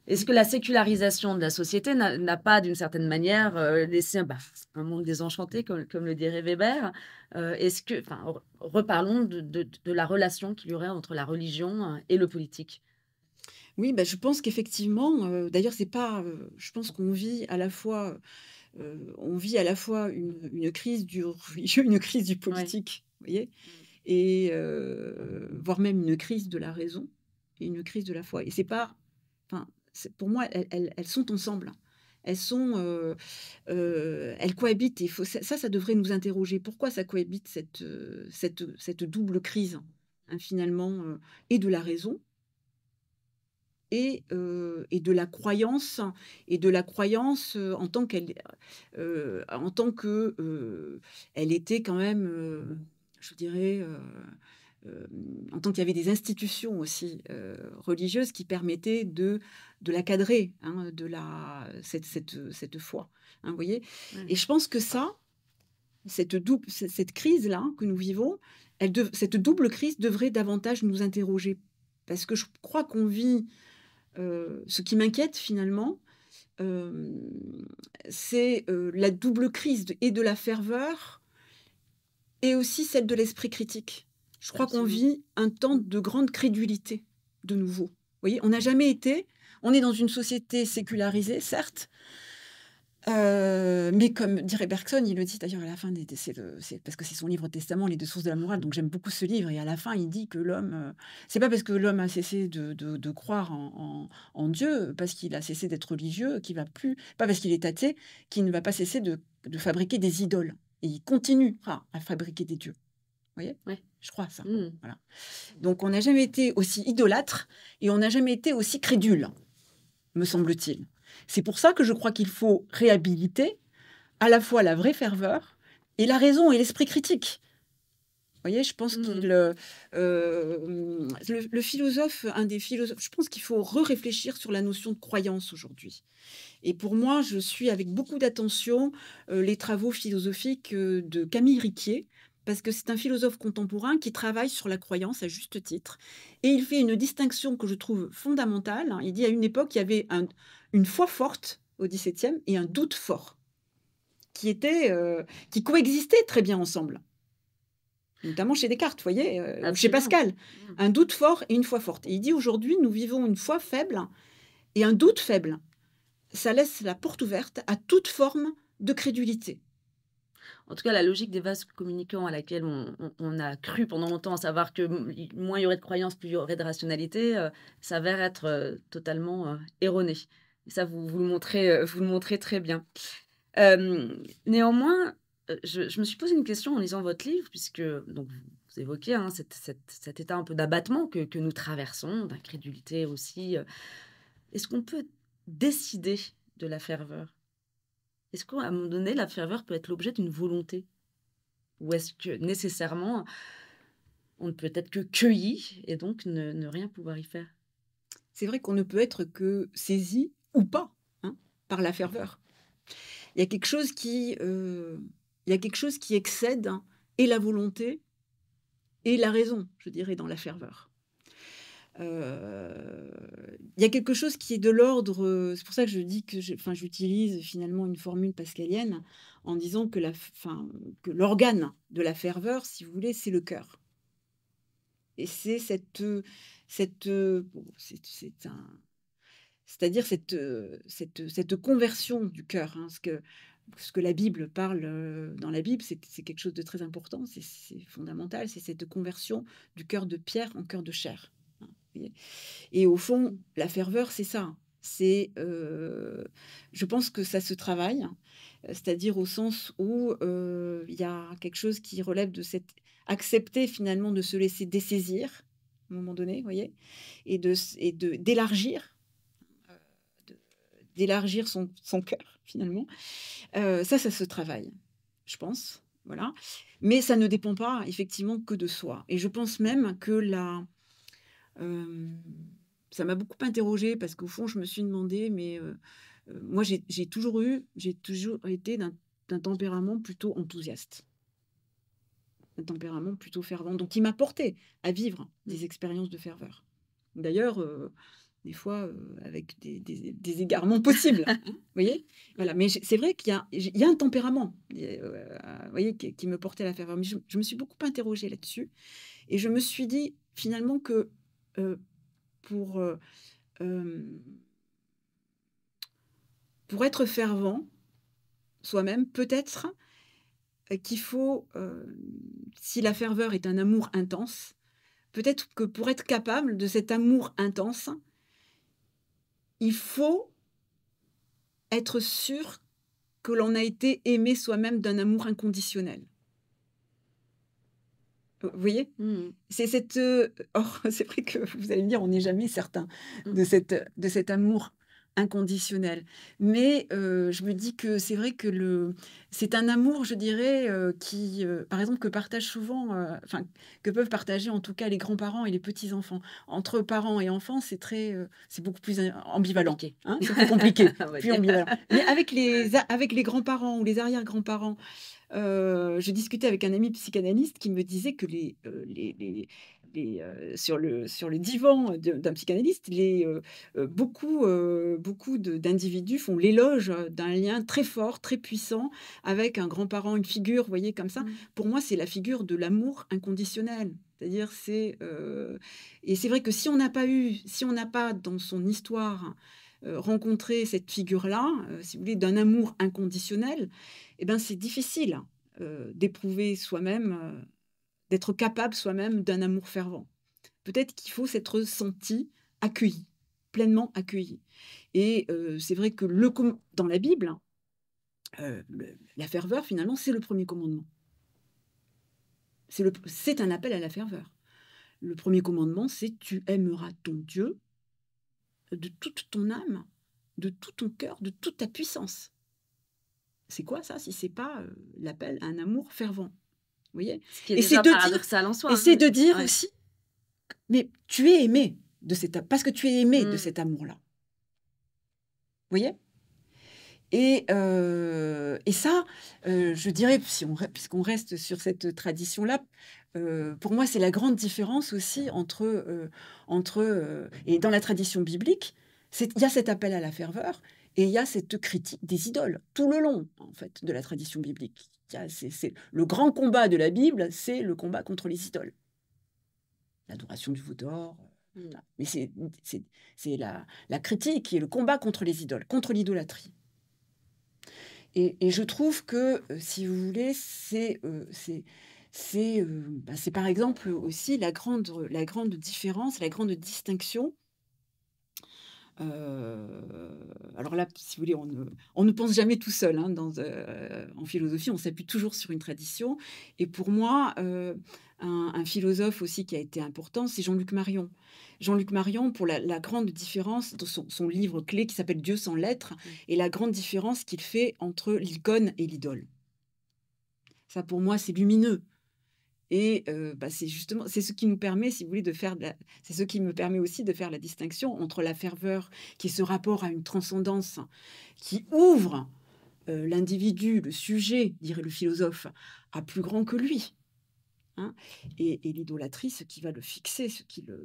Est-ce que la sécularisation de la société n'a pas, d'une certaine manière, euh, laissé un bah, monde désenchanté, comme, comme le dirait Weber euh, Est-ce que, enfin, reparlons de, la relation qu'il y aurait entre la religion et le politique. Oui, bah, je pense qu'effectivement, d'ailleurs, c'est pas, je pense qu'on vit à la fois euh, on vit à la fois une, crise du une crise du politique, et voire même une crise de la raison et une crise de la foi. Et c'est pas, enfin, pour moi, elles, sont ensemble. Elles sont, euh, euh, cohabitent. ça, ça devrait nous interroger. Pourquoi ça cohabite cette double crise hein, finalement et de la raison et, euh, et, de la croyance et de la croyance euh, en tant qu'elle euh, en tant que elle était quand même je dirais en tant qu'il y avait des institutions aussi religieuses qui permettaient de, de la cadrer, hein, de la, cette, cette, cette foi. Hein, vous voyez Et je pense que ça, cette, double, cette crise-là que nous vivons, elle de, cette double crise devrait davantage nous interroger. Parce que je crois qu'on vit euh, ce qui m'inquiète finalement, euh, c'est euh, la double crise et de la ferveur et aussi celle de l'esprit critique. Je crois qu'on vit un temps de grande crédulité, de nouveau. Vous voyez, on n'a jamais été, on est dans une société sécularisée, certes, euh, mais comme dirait Bergson, il le dit d'ailleurs à la fin, parce que c'est son livre Testament, les deux sources de la morale, donc j'aime beaucoup ce livre, et à la fin, il dit que l'homme, euh, c'est pas parce que l'homme a cessé de, croire en, Dieu, parce qu'il a cessé d'être religieux, qu'il va plus, pas parce qu'il est athée, qu'il ne va pas cesser de, fabriquer des idoles. Et il continuera à fabriquer des dieux. Vous voyez ouais. Je crois ça. Mm. Voilà. Donc on n'a jamais été aussi idolâtre et on n'a jamais été aussi crédule, me semble-t-il. C'est pour ça que je crois qu'il faut réhabiliter à la fois la vraie ferveur et la raison et l'esprit critique. Vous voyez, je pense mm. qu'il. Euh, euh, le, philosophe, un des philosophes, je pense qu'il faut re-réfléchir sur la notion de croyance aujourd'hui. Et pour moi, je suis avec beaucoup d'attention euh, les travaux philosophiques de Camille Riquier, parce que c'est un philosophe contemporain qui travaille sur la croyance à juste titre. Et il fait une distinction que je trouve fondamentale. Il dit à une époque, il y avait un, une foi forte au XVIIe et un doute fort, qui, étaient, euh, qui coexistaient très bien ensemble. Notamment chez Descartes, vous voyez, euh, chez Pascal. Mm. Un doute fort et une foi forte. Et il dit aujourd'hui, nous vivons une foi faible et un doute faible. Ça laisse la porte ouverte à toute forme de crédulité. En tout cas, la logique des vases communicants à laquelle on, a cru pendant longtemps, à savoir que moins il y aurait de croyances, plus il y aurait de rationalité, euh, s'avère être totalement erronée ça, vous, vous, le, montrez, euh, vous le très bien. Euh, néanmoins, euh, je, me suis posé une question en lisant votre livre, puisque donc, vous évoquez hein, cet état un peu d'abattement que, nous traversons, d'incrédulité aussi. Est-ce qu'on peut décider de la ferveur Est-ce qu'à un moment donné, la ferveur peut être l'objet d'une volonté Ou est-ce que nécessairement, on ne peut être que cueilli et donc ne, ne rien pouvoir y faire c'est vrai qu'on ne peut être que saisi ou pas hein, par la ferveur. Il y a quelque chose qui, euh, il y a quelque chose qui excède hein, et la volonté et la raison, je dirais, dans la ferveur. Euh, il y a quelque chose qui est de l'ordre. C'est pour ça que je dis que, enfin, j'utilise finalement une formule pascalienne en disant que la, fin, que l'organe de la ferveur, si vous voulez, c'est le cœur. Et c'est cette, cette, c'est un, c'est-à-dire cette, cette, conversion du cœur. Hein, ce, que, ce que la Bible parle dans la Bible, c'est quelque chose de très important, c'est fondamental, c'est cette conversion du cœur de pierre en cœur de chair. Hein, et au fond, la ferveur, c'est ça. C'est, je pense que ça se travaille, c'est-à-dire au sens où il y a quelque chose qui relève de cette accepter finalement de se laisser dessaisir à un moment donné, vous voyez, et de et d'élargir d'élargir son, cœur, finalement. Euh, ça, ça se travaille, je pense. Voilà. Mais ça ne dépend pas, effectivement, que de soi. Et je pense même que la. Euh, ça m'a beaucoup interrogée parce qu'au fond, je me suis demandé, mais euh, moi, j'ai toujours eu, j'ai toujours été d'un tempérament plutôt enthousiaste un tempérament plutôt fervent, donc il m'a porté à vivre des expériences de ferveur. D'ailleurs, des fois euh, avec des, égarements possibles. vous voyez Voilà. Mais c'est vrai qu'il y, a un tempérament euh, voyez, qui, me portait à la ferveur. Mais je, me suis beaucoup interrogée là-dessus. Et je me suis dit finalement que euh, pour, pour être fervent soi-même, peut-être qu'il faut, si la ferveur est un amour intense, peut-être que pour être capable de cet amour intense, il faut être sûr que l'on a été aimé soi-même d'un amour inconditionnel. Vous voyez hmm. C'est cette. Euh, oh, c'est vrai que vous allez me dire, on n'est jamais certain hmm. de, cette, de cet amour inconditionnel. Mais euh, je me dis que c'est vrai que le, c'est un amour, je dirais, euh, qui, euh, par exemple, que partagent souvent, enfin, que peuvent partager en tout cas les grands-parents et les petits-enfants. Entre parents et enfants, c'est très, c'est beaucoup plus ambivalent. Hein c'est compliqué, ah bah, Mais avec les, avec les grands-parents ou les arrière-grands-parents, je discutais avec un ami psychanalyste qui me disait que les, les euh, sur, le, sur le divan d'un psychanalyste, euh, euh, beaucoup, beaucoup d'individus font l'éloge d'un lien très fort, très puissant avec un grand-parent, une figure, vous voyez, comme ça. Mmh. Pour moi, c'est la figure de l'amour inconditionnel. C'est-à-dire, c'est. et c'est vrai que si on n'a pas eu, si on n'a pas dans son histoire rencontré cette figure-là, si vous voulez, d'un amour inconditionnel, eh ben, c'est difficile d'éprouver soi-même d'être capable soi-même d'un amour fervent. Peut-être qu'il faut s'être senti accueilli, pleinement accueilli. Et euh, c'est vrai que le dans la Bible, hein, euh, la ferveur, finalement, c'est le premier commandement. C'est un appel à la ferveur. Le premier commandement, c'est tu aimeras ton Dieu de toute ton âme, de tout ton cœur, de toute ta puissance. C'est quoi ça si c'est pas euh, l'appel à un amour fervent voyez et c'est paradoxal dire, Et c'est de dire hein, aussi, mais tu es aimé de cet parce que tu es aimé de mmh. cet amour-là. Vous voyez et, euh, et, ça, euh, je dirais, puisqu'on reste sur cette tradition-là, euh, pour moi, c'est la grande différence aussi entre... entre et dans la tradition biblique, il y a cet appel à la ferveur, et il y a cette critique des idoles tout le long, en fait, de la tradition biblique. le grand combat de la Bible, c'est le combat contre les idoles. L'adoration du veau d'or. Euh, mmh. Mais c'est la, la critique et le combat contre les idoles, contre l'idolâtrie. Et, je trouve que, euh, si vous voulez, euh, bah, c'est par exemple aussi la grande différence, la grande distinction euh, alors là, si vous voulez, on ne, on ne pense jamais tout seul hein, dans, euh, en philosophie, on s'appuie toujours sur une tradition. Et pour moi, euh, un, philosophe aussi qui a été important, c'est Jean-Luc Marion. Jean-Luc Marion, pour la, grande différence de son, son livre clé qui s'appelle Dieu sans lettres, mmh. et la grande différence qu'il fait entre l'icône et l'idole. Ça, pour moi, c'est lumineux. Et bah, c'est justement, c'est ce qui nous permet, si vous voulez, de faire, c'est ce qui me permet aussi de faire la distinction entre la ferveur, qui est ce rapport à une transcendance, qui ouvre l'individu, le sujet, dirait le philosophe, à plus grand que lui. Hein, et, l'idolâtrie, ce qui va le fixer, ce qui, le,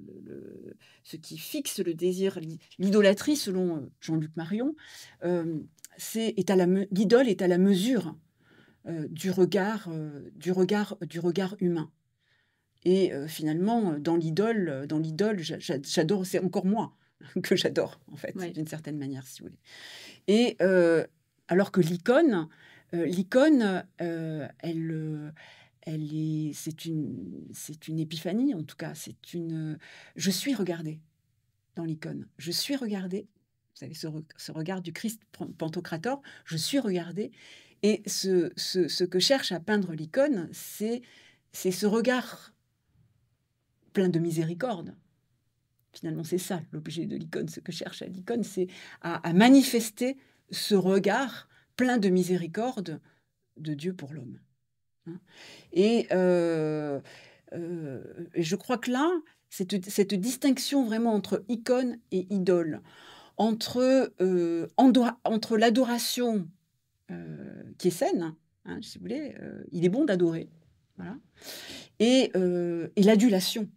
ce qui fixe le désir. L'idolâtrie, selon Jean-Luc Marion, euh, c'est l'idole est à la mesure euh, du, regard, euh, du, regard, du regard humain. Et euh, finalement, dans l'idole, dans l'idole, j'adore, c'est encore moi que j'adore, en fait, d'une certaine manière, si vous voulez. Et alors que l'icône, l'icône, elle, elle est, c'est une, c'est une épiphanie, en tout cas, c'est une. je suis regardée dans l'icône. Je suis regardée. Vous savez, ce, ce regard du Christ Pantocrator, je suis regardée. Et ce, que cherche à peindre l'icône, c'est ce regard plein de miséricorde. Finalement, c'est ça l'objet de l'icône. Ce que cherche à l'icône, c'est à, manifester ce regard plein de miséricorde de Dieu pour l'homme. Hein. Euh, euh, et je crois que là, cette, cette, distinction vraiment entre icône et idole, entre, euh, entre l'adoration euh, qui est saine, hein, si vous euh, il est bon d'adorer. Voilà. Et, euh, l'adulation,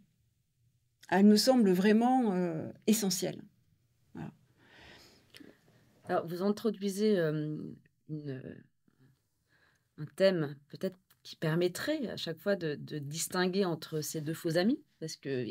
elle me semble vraiment essentielle. vous introduisez un thème peut-être qui permettrait à chaque fois de, distinguer entre ces deux faux amis, parce que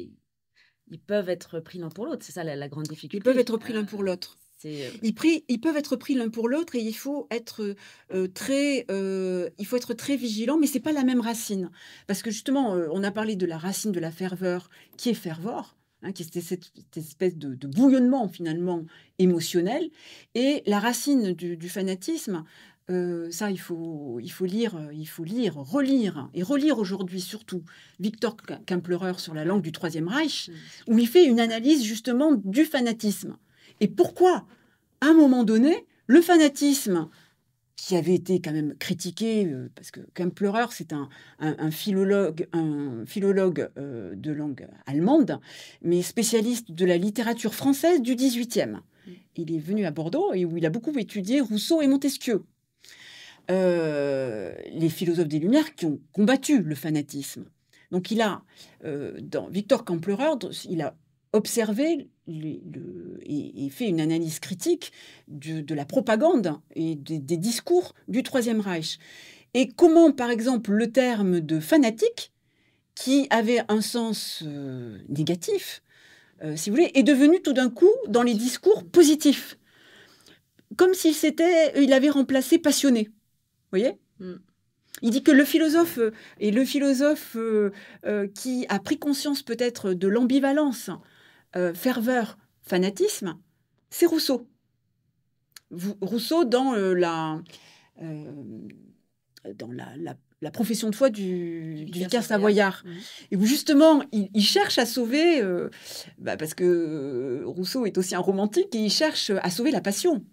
ils peuvent être pris l'un pour l'autre. C'est ça la, grande difficulté. Ils peuvent être pris l'un pour l'autre. Euh, ils, peuvent être pris l'un pour l'autre et il faut être euh, très, euh, il faut être très vigilant, mais c'est pas la même racine, parce que justement, on a parlé de la racine de la ferveur qui est fervor. Hein, qui est cette, espèce de, bouillonnement finalement émotionnel, et la racine du, fanatisme, ça, il faut, il faut lire, il faut lire, relire et relire aujourd'hui surtout Victor Klemperer sur la langue du Troisième Reich, mmh. où il fait une analyse justement du fanatisme et pourquoi, à un moment donné, le fanatisme qui avait été quand même critiqué, euh, parce que Kemp c'est un, philologue, euh, de langue allemande, mais spécialiste de la littérature française du 18e. Mm. Il est venu à Bordeaux et où il a beaucoup étudié Rousseau et Montesquieu. Euh, les philosophes des Lumières qui ont combattu le fanatisme. Donc il a, dans Victor Kemperer, il a observé et, fait une analyse critique de, la propagande et des, discours du Troisième Reich. Et comment, par exemple, le terme de fanatique, qui avait un sens euh, négatif, euh, si vous voulez, est devenu tout d'un coup dans les discours positifs, comme s'il il avait remplacé passionné. Vous voyez mm. Il dit que le philosophe euh, et le philosophe qui a pris conscience peut-être de l'ambivalence euh, ferveur, fanatisme, c'est Rousseau. Rousseau dans euh, la euh, dans la, profession de foi du, du vicaire savoyard. Et justement, il, cherche à sauver, bah, parce que Rousseau est aussi un romantique, et il cherche à sauver la passion. Vous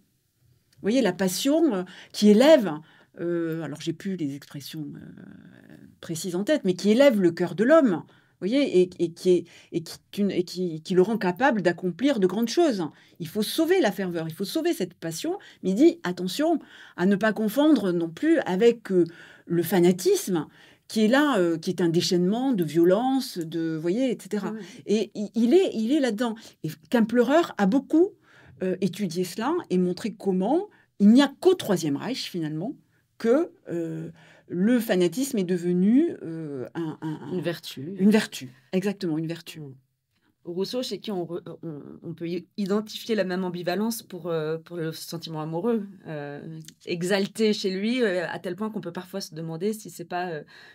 voyez, la passion qui élève, alors j'ai plus les expressions précises en tête, mais qui élève le cœur de l'homme, et, qui qui, le rend capable d'accomplir de grandes choses. Il faut sauver la ferveur, il faut sauver cette passion, mais il dit attention à ne pas confondre non plus avec euh, le fanatisme qui est là, euh, qui est un déchaînement de violence, de, voyez, etc. Et il est, il est là-dedans. Et qu'un a beaucoup euh, étudié cela et montré comment il n'y a qu'au Troisième Reich, finalement, que le fanatisme est devenu euh, une vertu. Une vertu, exactement, une vertu. Mm. Rousseau, chez qui on, euh, peut identifier la même ambivalence pour, euh, le sentiment amoureux, euh, exalté chez lui, à tel point qu'on peut parfois se demander si c'est pas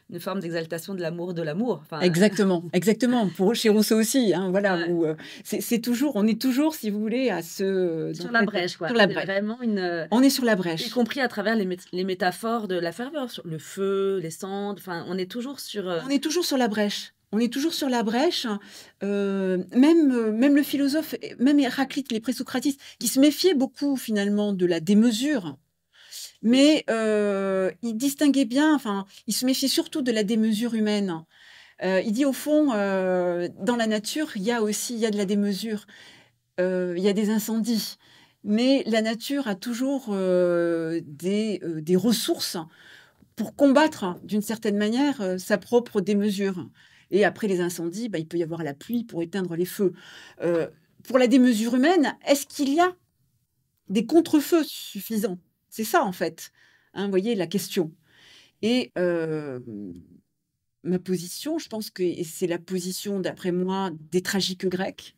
une forme d'exaltation de l'amour de l'amour. Exactement, exactement. Pour, chez Rousseau aussi, hein, voilà. c'est toujours, on est toujours, si vous voulez, à ce sur la brèche, quoi. Vraiment une. On est sur la brèche, y compris à travers les, métaphores de la ferveur, le feu, les cendres. Enfin, on est toujours sur. On est toujours sur la brèche on est toujours sur la brèche. Hein. Euh, euh, même, le philosophe, même Héraclite, les pré-socratistes, qui se méfiaient beaucoup finalement de la démesure, mais euh, il distinguait bien, enfin, il se méfiait surtout de la démesure humaine. il dit au fond, dans la nature, il y a aussi il y a de la démesure, il y a des incendies, mais la nature a toujours des ressources pour combattre d'une certaine manière sa propre démesure. Et après les incendies, bah, il peut y avoir la pluie pour éteindre les feux. Euh, pour la démesure humaine, est-ce qu'il y a des contre-feux suffisants C'est ça, en fait, hein, vous voyez, la question. Et euh, ma position, je pense que c'est la position, d'après moi, des tragiques grecs,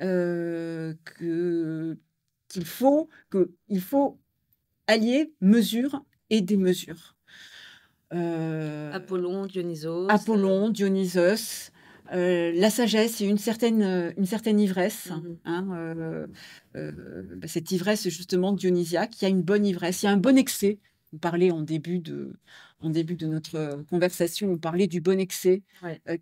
euh, qu'il faut, que, faut allier mesure et démesure. Euh, Apollon, Dionysos. Apollon, euh, Dionysos. Euh, la sagesse et une certaine, une certaine ivresse. Mhm. Hein, bah, cette ivresse justement dionysiaque, il y a une bonne ivresse, il y a un bon excès. Vous parlez en début de, en début de notre conversation, on parlait du bon excès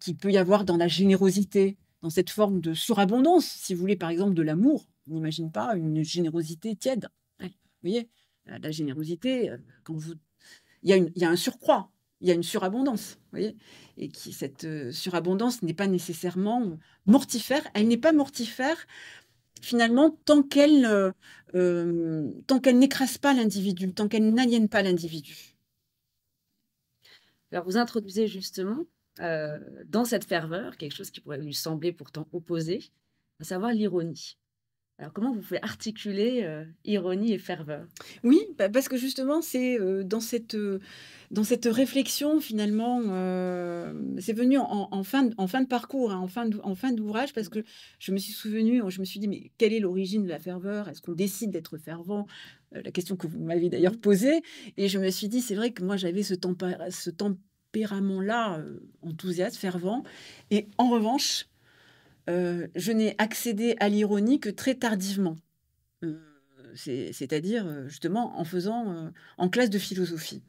qui peut y avoir dans la générosité, dans cette forme de surabondance, si vous voulez, par exemple de l'amour. On n'imagine pas une générosité tiède. Vous voyez, la générosité, quand vous il y, a un surcroît, il y a une surabondance. et qui, cette euh, surabondance n'est pas nécessairement mortifère. Elle n'est pas mortifère finalement tant qu'elle euh, euh, tant qu'elle n'écrase pas l'individu, tant qu'elle n'aliène pas l'individu. Alors vous introduisez justement dans cette ferveur quelque chose qui pourrait lui sembler pourtant opposé, à savoir l'ironie. Alors comment vous pouvez articuler euh, ironie et ferveur Oui, bah, parce que justement, c'est euh, dans, cette, euh, dans cette réflexion, finalement, c'est venu en, fin de, en fin de parcours, hein, en fin d'ouvrage, parce que je me suis souvenu, je me suis dit, mais quelle est l'origine de la ferveur Est-ce qu'on décide d'être fervent La question que vous m'avez d'ailleurs posée. Et je me suis dit, c'est vrai que moi, j'avais ce tempérament-là, enthousiaste, fervent. Et en revanche, euh, je n'ai accédé à l'ironie que très tardivement. Euh, c'est-à-dire, euh, justement, en faisant en classe de philosophie.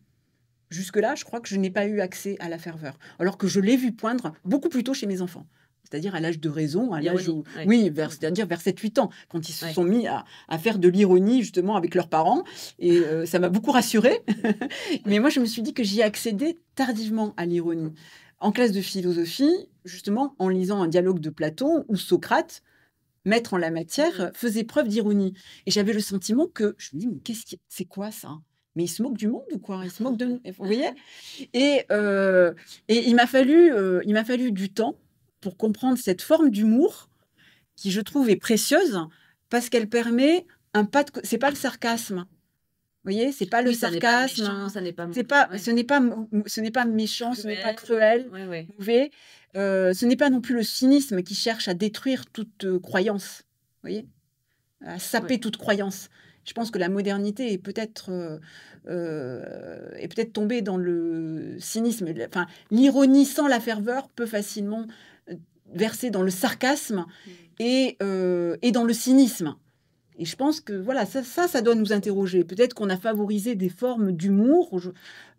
Jusque-là, je crois que je n'ai pas eu accès à la ferveur, alors que je l'ai vu poindre beaucoup plus tôt chez mes enfants. C'est-à-dire à l'âge de raison, à l'âge où, oui, mm. c'est-à-dire vers 7-8 ans, quand ils se sont mis à, faire de l'ironie justement avec leurs parents. Et ça m'a beaucoup rassurée. Mais moi, je me suis dit que j'y accédé tardivement à l'ironie. En classe de philosophie, justement, en lisant un dialogue de Platon ou Socrate, maître en la matière, mm. faisait preuve d'ironie. Et j'avais le sentiment que je me disais, mais qu'est-ce qui, c'est quoi ça mais il se moque du monde ou quoi Il se moque de nous, vous voyez euh, et, il m'a fallu, euh, il m'a fallu du temps pour comprendre cette forme d'humour qui, je trouve, est précieuse parce qu'elle permet un pas de. C'est pas le sarcasme, vous voyez, c'est pas le sarcasme. ça n'est pas. C'est Ce n'est pas. Ce n'est pas méchant. Ce n'est pas cruel. Euh, ce n'est pas non plus le cynisme qui cherche à détruire toute euh, croyance. Vous voyez, à saper toute croyance. Je pense que la modernité est peut-être euh, est peut-être tombée dans le cynisme. Enfin, l'ironie sans la ferveur peut facilement verser dans le sarcasme mmh. et, et dans le cynisme. Et je pense que voilà, ça, ça, doit nous interroger. Peut-être qu'on a favorisé des formes d'humour,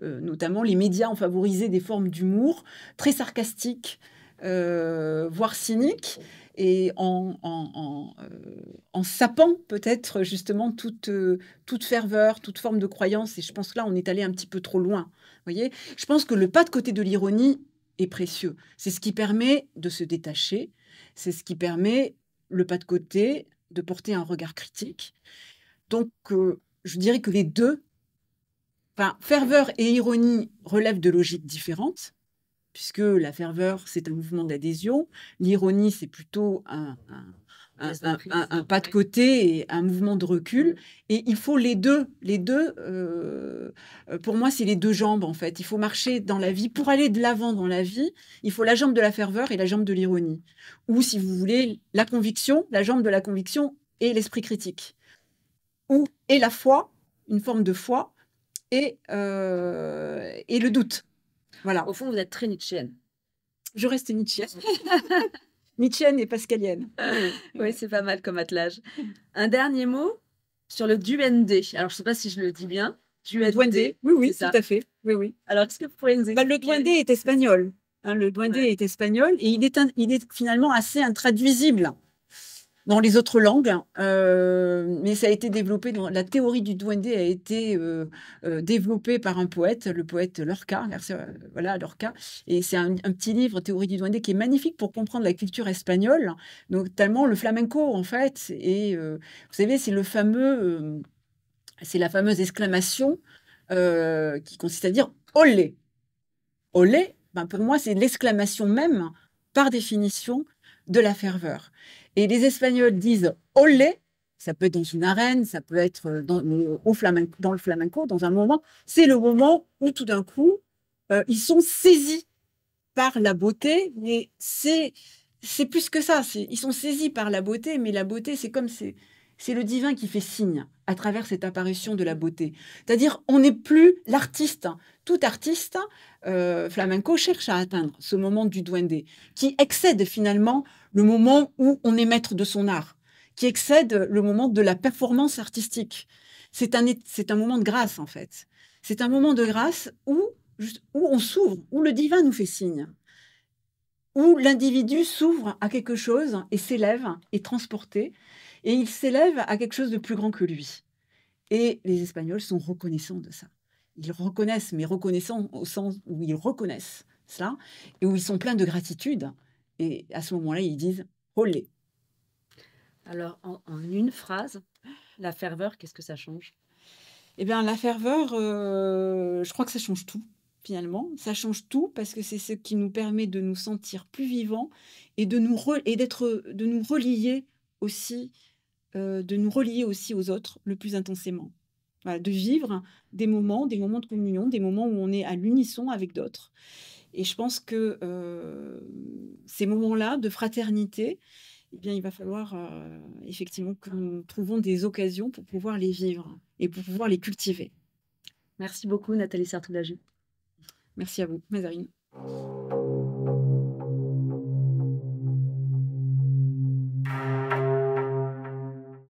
euh, notamment les médias ont favorisé des formes d'humour très sarcastiques, euh, voire cyniques, et en, en, en, euh, sapant peut-être justement toute, toute ferveur, toute forme de croyance. Et je pense que là, on est allé un petit peu trop loin. Voyez, je pense que le pas de côté de l'ironie est précieux. C'est ce qui permet de se détacher. C'est ce qui permet le pas de côté de porter un regard critique. Donc, euh, je dirais que les deux, enfin, ferveur et ironie relèvent de logiques différentes, puisque la ferveur, c'est un mouvement d'adhésion, l'ironie, c'est plutôt un, ah, un, pas de côté et un mouvement de recul. Mmh. Et il faut les deux. Les deux, euh, pour moi, c'est les deux jambes, en fait. Il faut marcher dans la vie. Pour aller de l'avant dans la vie, il faut la jambe de la ferveur et la jambe de l'ironie. Ou, si vous voulez, la conviction, la jambe de la conviction et l'esprit critique. Ou, et la foi, une forme de foi, et, euh, et le doute. Voilà. Au fond, vous êtes très Nietzschéenne. Je reste Nietzschéenne. Nietzscheenne et pascalienne. oui, c'est pas mal comme attelage. Un dernier mot sur le duende. Alors, je ne sais pas si je le dis bien. Duende. Oui, oui, tout à fait. Oui, oui. Alors, quest ce que vous pourriez nous bah, expliquer Le duende est espagnol. Hein, le duende est espagnol et il est finalement assez intraduisible dans les autres langues, euh, mais ça a été développé dans la théorie du Duende a été euh, euh développée par un poète, le poète Lorca, euh, voilà Lorca, et c'est un, petit livre théorie du Duende qui est magnifique pour comprendre la culture espagnole, notamment le flamenco en fait. Et vous savez, c'est le fameux, c'est la fameuse exclamation qui consiste à dire olé, olé. Ben pour moi, c'est l'exclamation même, par définition, de la ferveur. Et les Espagnols disent olé, ça peut être dans une arène, ça peut être euh, dans, euh, au flamenco, dans le flamenco, dans un moment. C'est le moment où tout d'un coup, euh, ils sont saisis par la beauté, mais c'est c'est plus que ça. Ils sont saisis par la beauté, mais la beauté, c'est comme c'est c'est le divin qui fait signe à travers cette apparition de la beauté. C'est-à-dire, on n'est plus l'artiste tout artiste euh, flamenco cherche à atteindre, ce moment du duende, qui excède finalement le moment où on est maître de son art, qui excède le moment de la performance artistique. C'est un, un moment de grâce, en fait. C'est un moment de grâce où, où on s'ouvre, où le divin nous fait signe, où l'individu s'ouvre à quelque chose et s'élève, est transporté, et il s'élève à quelque chose de plus grand que lui. Et les Espagnols sont reconnaissants de ça ils reconnaissent, mais reconnaissant au sens où ils reconnaissent cela, et où ils sont pleins de gratitude. Et à ce moment-là, ils disent Olé Alors, en, une phrase, la ferveur, qu'est-ce que ça change Eh bien, la ferveur, euh, je crois que ça change tout, finalement. Ça change tout parce que c'est ce qui nous permet de nous sentir plus vivants et de nous, d'être de nous relier aussi, euh, de nous relier aussi aux autres le plus intensément. Euh, de vivre des moments, des moments de communion, des moments où on est à l'unisson avec d'autres. Et je pense que euh, ces moments-là de fraternité, eh bien, il va falloir euh, effectivement que nous trouvions des occasions pour pouvoir les vivre et pour pouvoir les cultiver. Merci beaucoup, Nathalie Sartoulagé. Merci à vous, Mazarine.